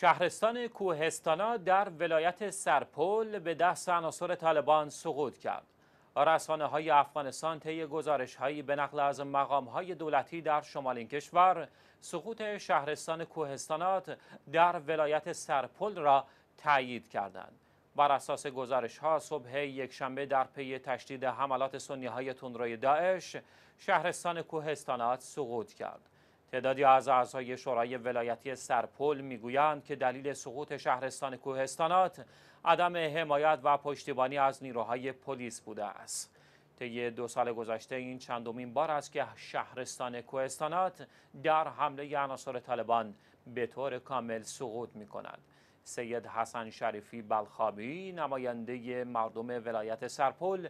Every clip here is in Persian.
شهرستان کوهستانا در ولایت سرپل به دست عناصر طالبان سقوط کرد. رسانه های افغانستان طی گزارش هایی به نقل از مقام های دولتی در شمال این کشور سقوط شهرستان کوهستانات در ولایت سرپل را تایید کردند. بر اساس گزارش ها صبح یکشنبه در پی تشدید حملات سنی های تندروی داعش شهرستان کوهستانات سقوط کرد. تعدادی از اعضای شورای ولایتی سرپل میگویند که دلیل سقوط شهرستان کوهستانات عدم حمایت و پشتیبانی از نیروهای پلیس بوده است طی دو سال گذشته این چندمین بار است که شهرستان کوهستانات در حمله عناصر طالبان به طور کامل سقوط می کند سید حسن شریفی بلخابی نماینده مردم ولایت سرپل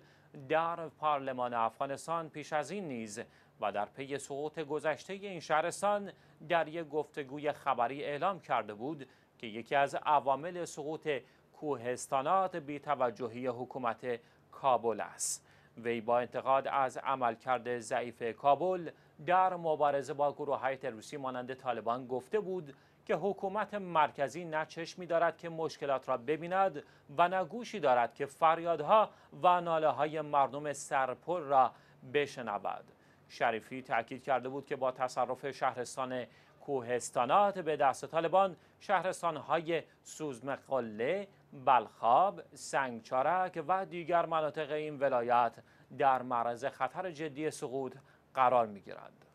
در پارلمان افغانستان پیش از این نیز و در پی سقوط گذشته این شهرستان در یک گفتگوی خبری اعلام کرده بود که یکی از عوامل سقوط کوهستانات بی توجهی حکومت کابل است وی با انتقاد از عملکرد ضعیف کابل در مبارزه با گروه های تروریستی مانند طالبان گفته بود که حکومت مرکزی نه چشمی دارد که مشکلات را ببیند و نه گوشی دارد که فریادها و ناله های مردم سرپل را بشنود شریفی تأکید کرده بود که با تصرف شهرستان کوهستانات به دست طالبان های سوزمقاله بلخاب، سنگچارک و دیگر مناطق این ولایت در معرض خطر جدی سقوط قرار می گیرند.